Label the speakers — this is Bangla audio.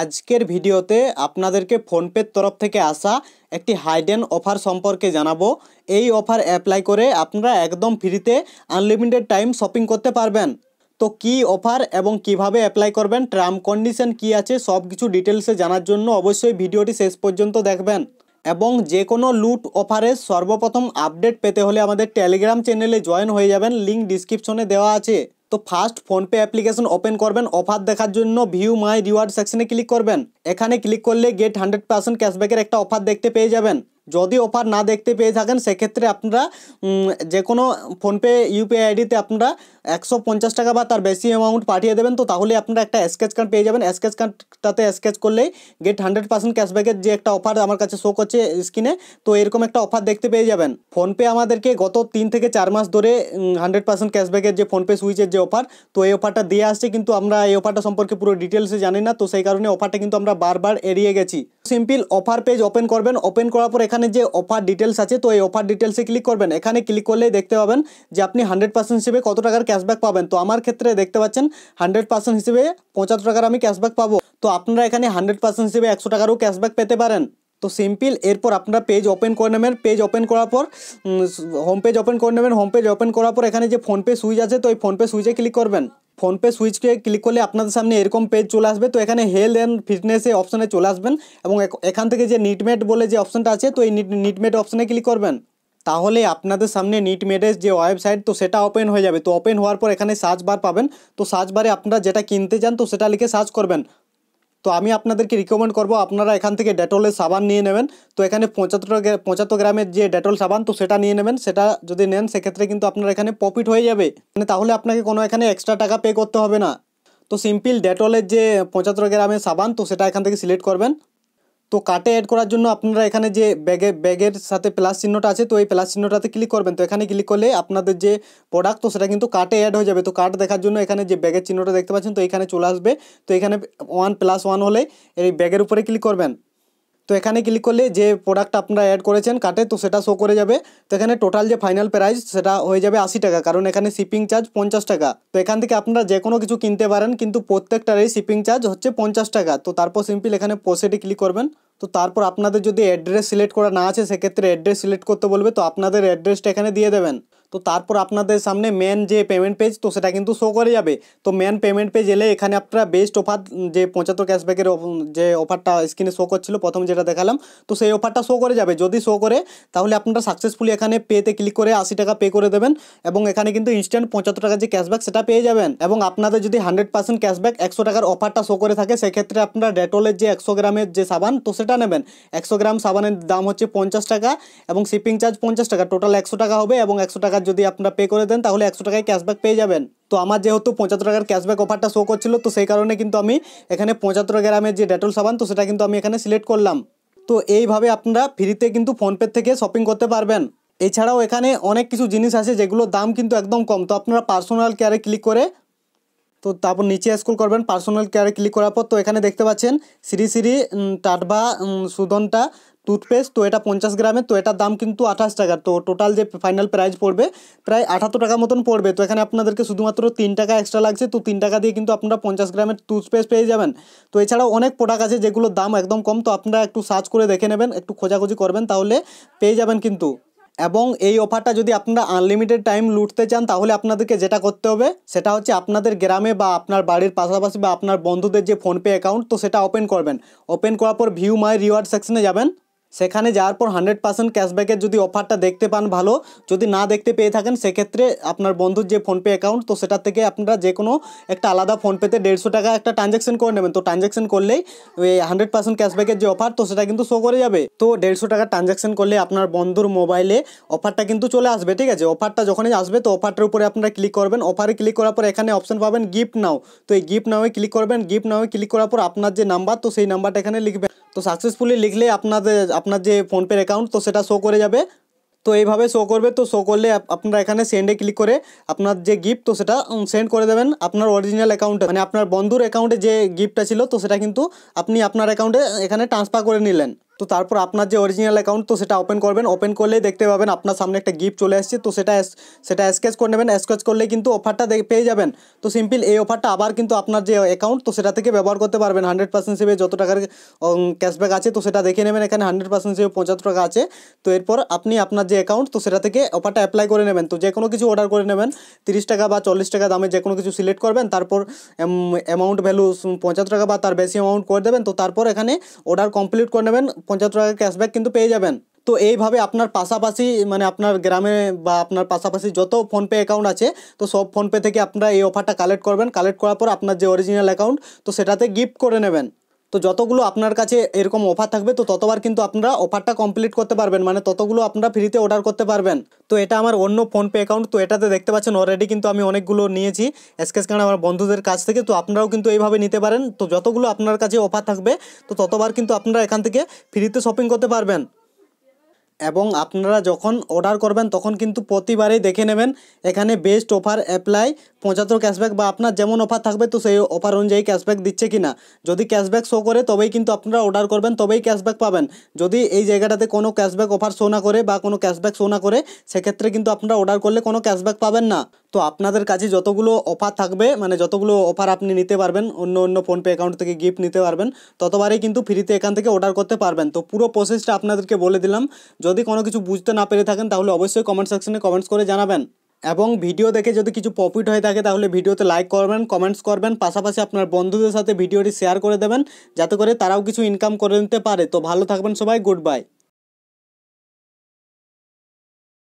Speaker 1: আজকের ভিডিওতে আপনাদেরকে ফোনপের তরফ থেকে আসা একটি হাইডেন অফার সম্পর্কে জানাবো এই অফার অ্যাপ্লাই করে আপনারা একদম ফ্রিতে আনলিমিটেড টাইম শপিং করতে পারবেন তো কি অফার এবং কিভাবে অ্যাপ্লাই করবেন ট্রাম কন্ডিশন কি আছে সব কিছু ডিটেলসে জানার জন্য অবশ্যই ভিডিওটি শেষ পর্যন্ত দেখবেন এবং যে কোনো লুট অফারের সর্বপ্রথম আপডেট পেতে হলে আমাদের টেলিগ্রাম চ্যানেলে জয়েন হয়ে যাবেন লিঙ্ক ডিসক্রিপশনে দেওয়া আছে তো ফার্স্ট ফোনপে অ্যাপ্লিকেশন ওপেন করবেন অফার দেখার জন্য ভিউ মাই রিওয়ার্ড সেকশনে ক্লিক করবেন এখানে ক্লিক করলে গেট হান্ড্রেড পার্সেন্ট ক্যাশব্যাকের একটা অফার দেখতে পেয়ে যাবেন যদি অফার না দেখতে পেয়ে থাকেন সেক্ষেত্রে আপনারা যে কোনো ফোনপে ইউপিআই আইডিতে আপনারা একশো পঞ্চাশ টাকা বা তার বেশি অ্যামাউন্ট পাঠিয়ে দেবেন তো তাহলে আপনারা একটা স্কেচ কার্ড পেয়ে যাবেন স্কেচ কার্ডটাতে স্কেচ করলেই গেট হান্ড্রেড পার্সেন্ট ক্যাশব্যাকের যে একটা অফার আমার কাছে শো করছে স্ক্রিনে তো এরকম একটা অফার দেখতে পেয়ে যাবেন ফোনপে আমাদেরকে গত তিন থেকে চার মাস ধরে হান্ড্রেড পার্সেন্ট ক্যাশব্যাকের যে ফোনপে সুইচের যে অফার তো এই অফারটা দিয়ে আসছে কিন্তু আমরা এই অফারটা সম্পর্কে পুরো ডিটেলসে জানি না তো সেই কারণে অফারটা কিন্তু আমরা বারবার এড়িয়ে গেছি সিম্পল অফার পেজ ওপেন করবেন ওপেন করার পর এখানে এখানে যে অফার ডিটেলস আছে তো এই অফার ডিটেলসে ক্লিক করবেন এখানে ক্লিক করলেই দেখতে পাবেন যে আপনি হান্ড্রেড পার্সেন্ট হিসেবে কত টাকার ক্যাশব্যাক পাবেন তো আমার ক্ষেত্রে দেখতে পাচ্ছেন হান্ড্রেড পার্সেন্ট হিসেবে পঁচাত্তর টাকার আমি ক্যাশব্যাক পাবো তো আপনারা এখানে হান্ড্রেড পার্সেন্ট হিসেবে একশো টাকারও ক্যাশব্যাক পেতে পারেন তো সিম্পল এরপর আপনারা পেজ ওপেন করে নেবেন পেজ ওপেন করার পর হোম পেজ ওপেন করে নেবেন হোম পেজ ওপেন করার পর এখানে যে ফোনপে সুইচ আছে তো এই ফোনপে সুইচে ক্লিক করবেন ফোনপে সুইচকে ক্লিক করলে আপনাদের সামনে এরকম পেজ চলে আসবে তো এখানে হেলথ অ্যান্ড ফিটনেসে অপশানে চলে আসবেন এবং এখান থেকে যে নিটমেট বলে যে অপশানটা আছে তো এই নিটমেট অপশানে ক্লিক করবেন তাহলে আপনাদের সামনে নিটমেটের যে ওয়েবসাইট তো সেটা ওপেন হয়ে যাবে তো ওপেন হওয়ার পর এখানে সার্চ বার পাবেন তো সার্চ বারে আপনারা যেটা কিনতে চান তো সেটা লিখে সার্চ করবেন তো আমি আপনাদেরকে রিকমেন্ড করব আপনারা এখান থেকে ডেটলের সাবান নিয়ে নেবেন তো এখানে পঁচাত্তর পঁচাত্তর গ্রামের যে ডেটল সাবান তো সেটা নিয়ে নেবেন সেটা যদি নেন সেক্ষেত্রে কিন্তু আপনার এখানে প্রফিট হয়ে যাবে মানে তাহলে আপনাকে কোনো এখানে এক্সট্রা টাকা পে করতে হবে না তো সিম্পল ডেটলের যে পঁচাত্তর গ্রামের সাবান তো সেটা এখান থেকে সিলেক্ট করবেন তো কার্টে অ্যাড করার জন্য আপনারা এখানে যে ব্যাগে ব্যাগের সাথে প্লাস চিহ্নটা আছে তো এই প্লাস চিহ্নটাতে ক্লিক করবেন তো এখানে ক্লিক করলে আপনাদের যে প্রোডাক্ট তো সেটা কিন্তু কার্টে অ্যাড হয়ে যাবে তো কার্ট দেখার জন্য এখানে যে ব্যাগের চিহ্নটা দেখতে পাচ্ছেন তো এখানে চলে আসবে তো এখানে ওয়ান প্লাস ওয়ান হলে এই ব্যাগের উপরে ক্লিক করবেন তো এখানে ক্লিক করলে যে প্রোডাক্ট আপনারা অ্যাড করেছেন কাটে তো সেটা শো করে যাবে তো এখানে টোটাল যে ফাইনাল প্রাইস সেটা হয়ে যাবে আশি টাকা কারণ এখানে শিপিং চার্জ পঞ্চাশ টাকা তো এখান থেকে আপনারা যে কোনো কিছু কিনতে পারেন কিন্তু প্রত্যেকটারই শিপিং চার্জ হচ্ছে পঞ্চাশ টাকা তো তারপর সিম্পল এখানে পোসেটে ক্লিক করবেন তো তারপর আপনাদের যদি অ্যাড্রেস সিলেক্ট করা না আছে সেক্ষেত্রে অ্যাড্রেস সিলেক্ট করতে বলবে তো আপনাদের অ্যাড্রেসটা এখানে দিয়ে দেবেন তো তারপর আপনাদের সামনে মেন যে পেমেন্ট পেজ তো সেটা কিন্তু শো করে যাবে তো মেন পেমেন্ট পেজ এলে এখানে আপনারা বেস্ট অফার যে পঁচাত্তর ক্যাশব্যাকের যে অফারটা স্ক্রিনে শো করছিল প্রথম যেটা দেখালাম তো সেই অফারটা শো করে যাবে যদি শো করে তাহলে আপনারা সাকসেসফুলি এখানে পেতে ক্লিক করে আশি টাকা পে করে দেবেন এবং এখানে কিন্তু ইনস্ট্যান্ট পঁচাত্তর টাকার যে ক্যাশব্যাক সেটা পেয়ে যাবেন এবং আপনাদের যদি হান্ড্রেড পার্সেন্ট ক্যাশব্যাক একশো টাকার অফারটা শো করে থাকে সেক্ষেত্রে আপনারা ডেটলের যে একশো গ্রামের যে সাবান তো সেটা নেবেন একশো গ্রাম সাবানের দাম হচ্ছে পঞ্চাশ টাকা এবং শিপিং চার্জ পঞ্চাশ টাকা টোটাল একশো টাকা হবে এবং একশো টাকা টাকা যদি আপনারা পে করে দেন তাহলে একশো টাকায় ক্যাশব্যাক পেয়ে যাবেন তো আমার যেহেতু পঁচাত্তর টাকার ক্যাশব্যাক অফারটা শো করছিল তো সেই কারণে কিন্তু আমি এখানে পঁচাত্তর গ্রামের যে ডেটল সাবান তো সেটা কিন্তু আমি এখানে সিলেক্ট করলাম তো এইভাবে আপনারা ফ্রিতে কিন্তু ফোনপে থেকে শপিং করতে পারবেন এছাড়াও এখানে অনেক কিছু জিনিস আছে যেগুলো দাম কিন্তু একদম কম তো আপনারা পার্সোনাল কেয়ারে ক্লিক করে তো তারপর নিচে স্কুল করবেন পার্সোনাল কেয়ারে ক্লিক করার পর তো এখানে দেখতে পাচ্ছেন সিরি সিরি টাটবা সুদনটা টুথপেস্ট তো এটা পঞ্চাশ গ্রামে তো এটার দাম কিন্তু আঠাশ টাকা তো টোটাল যে ফাইনাল প্রাইস পড়বে প্রায় আঠাত্তর টাকা মতন পড়বে তো এখানে আপনাদেরকে শুধুমাত্র তিন টাকা এক্সট্রা লাগছে তো তিন টাকা দিয়ে কিন্তু আপনারা পঞ্চাশ গ্রামের টুথপেস্ট পেয়ে যাবেন তো এছাড়াও অনেক প্রোডাক্ট আছে যেগুলোর দাম একদম কম তো আপনারা একটু সার্চ করে দেখে নেবেন একটু খোঁজাখুঁজি করবেন তাহলে পেয়ে যাবেন কিন্তু এবং এই অফারটা যদি আপনারা আনলিমিটেড টাইম লুটতে চান তাহলে আপনাদেরকে যেটা করতে হবে সেটা হচ্ছে আপনাদের গ্রামে বা আপনার বাড়ির পাশাপাশি বা আপনার বন্ধুদের যে ফোনপে অ্যাকাউন্ট তো সেটা ওপেন করবেন ওপেন করার পর ভিউ মাই রিওয়ার্ড সেকশনে যাবেন সেখানে যাওয়ার পর হান্ড্রেড পার্সেন্ট ক্যাশব্যাকের যদি অফারটা দেখতে পান ভালো যদি না দেখতে পেয়ে থাকেন সেক্ষেত্রে আপনার বন্ধুর যে ফোনপে অ্যাকাউন্ট তো সেটা থেকে আপনারা যে কোনো একটা আলাদা ফোনপেতে দেড়শো টাকা একটা ট্রানজ্যাকশন করে নেবেন তো ট্রানজ্যাকশন করলেই হান্ড্রেড পার্সেন্ট ক্যাশব্যাকের যে অফার তো সেটা কিন্তু শো করে যাবে তো দেড়শো টাকা ট্রানজ্যাকশন করলে আপনার বন্ধুর মোবাইলে অফারটা কিন্তু চলে আসবে ঠিক আছে অফারটা যখনই আসবে তো অফারটার উপরে আপনারা ক্লিক করবেন অফারে ক্লিক করার পর এখানে অপশন পাবেন গিফট নাও তো এই গিফট নাও ক্লিক করবেন গিফট নাও ক্লিক করার পর আপনার যে নাম্বার তো সেই নাম্বারটা এখানে লিখবেন তো সাকসেসফুলি লিখলে আপনাদের আপনার যে ফোনপের অ্যাকাউন্ট তো সেটা শো করে যাবে তো এইভাবে শো করবে তো শো করলে আপনারা এখানে সেন্ডে ক্লিক করে আপনার যে গিফট তো সেটা সেন্ড করে দেবেন আপনার অরিজিনাল অ্যাকাউন্টে মানে আপনার বন্ধুর অ্যাকাউন্টে যে গিফটটা ছিল তো সেটা কিন্তু আপনি আপনার অ্যাকাউন্টে এখানে ট্রান্সফার করে নিলেন তো তারপর আপনার যে অরিজিনাল অ্যাকাউন্ট তো সেটা ওপেন করবেন ওপেন করলেই দেখতে পাবেন আপনার সামনে একটা গিফট চলে আসছে তো সেটা সেটা স্কেচ করে নেবেন স্কেচ করলেই কিন্তু অফারটা পেয়ে যাবেন তো সিম্পল এই অফারটা আবার কিন্তু আপনার যে অ্যাকাউন্ট তো সেটা থেকে ব্যবহার করতে পারবেন হান্ড্রেড পার্সেন্ট সেভে যত টাকার ক্যাশব্যাক আছে তো সেটা দেখে নেবেন এখানে হান্ড্রেড পার্সেন্ট সেভে পঁচাত্তর টাকা আছে তো এরপর আপনি আপনার যে অ্যাকাউন্ট তো সেটা থেকে অফারটা অ্যাপ্লাই করে নেবেন তো যে কোনো কিছু অর্ডার করে নেবেন তিরিশ টাকা বা চল্লিশ টাকা দামে যে কোনো কিছু সিলেক্ট করবেন তারপর অ্যামাউন্ট ভ্যালু পঁচাত্তর টাকা বা তার বেশি অ্যামাউন্ট করে দেবেন তো তারপর এখানে অর্ডার কমপ্লিট করে নেবেন পঞ্চাশ টাকা ক্যাশব্যাক কিন্তু পেয়ে যাবেন তো এইভাবে আপনার পাশাপাশি মানে আপনার গ্রামে বা আপনার পাশাপাশি যত ফোনপে অ্যাকাউন্ট আছে তো সব ফোনপে থেকে আপনারা এই অফারটা কালেক্ট করবেন কালেক্ট করার পর আপনার যে অরিজিনাল অ্যাকাউন্ট তো সেটাতে গিফট করে নেবেন তো যতগুলো আপনার কাছে এরকম অফার থাকবে তো ততবার কিন্তু আপনারা অফারটা কমপ্লিট করতে পারবেন মানে ততগুলো আপনারা ফ্রিতে অর্ডার করতে পারবেন তো এটা আমার অন্য ফোনপে অ্যাকাউন্ট তো এটাতে দেখতে পাচ্ছেন অলরেডি কিন্তু আমি অনেকগুলো নিয়েছি এসকেস কারণ আমার বন্ধুদের কাছ থেকে তো আপনারাও কিন্তু এইভাবে নিতে পারেন তো যতগুলো আপনার কাছে অফার থাকবে তো ততবার কিন্তু আপনারা এখান থেকে ফ্রিতে শপিং করতে পারবেন এবং আপনারা যখন অর্ডার করবেন তখন কিন্তু প্রতিবারেই দেখে নেবেন এখানে বেস্ট অফার অ্যাপ্লাই পঁচাত্তর ক্যাশব্যাক বা আপনার যেমন অফার থাকবে তো সেই অফার অনুযায়ী ক্যাশব্যাক দিচ্ছে কি না যদি ক্যাশব্যাক শো করে তবেই কিন্তু আপনারা অর্ডার করবেন তবেই ক্যাশব্যাক পাবেন যদি এই জায়গাটাতে কোনো ক্যাশব্যাক অফার শো না করে বা কোনো ক্যাশব্যাক শো না করে সেক্ষেত্রে কিন্তু আপনারা অর্ডার করলে কোনো ক্যাশব্যাক পাবেন না তো আপনাদের কাছে যতগুলো অফার থাকবে মানে যতগুলো অফার আপনি নিতে পারবেন অন্য অন্য ফোনপে অ্যাকাউন্ট থেকে গিফট নিতে পারবেন ততবারেই কিন্তু ফ্রিতে এখান থেকে অর্ডার করতে পারবেন তো পুরো প্রসেসটা আপনাদেরকে বলে দিলাম যদি কোনো কিছু বুঝতে না পেরে থাকেন তাহলে অবশ্যই কমেন্ট সেকশনে কমেন্টস করে জানাবেন এবং ভিডিও দেখে যদি কিছু প্রফিট হয়ে থাকে তাহলে ভিডিওতে লাইক করবেন কমেন্টস করবেন পাশাপাশি আপনার বন্ধুদের সাথে ভিডিওটি শেয়ার করে দেবেন যাতে করে তারাও কিছু ইনকাম করে নিতে পারে তো ভালো থাকবেন সবাই গুড বাই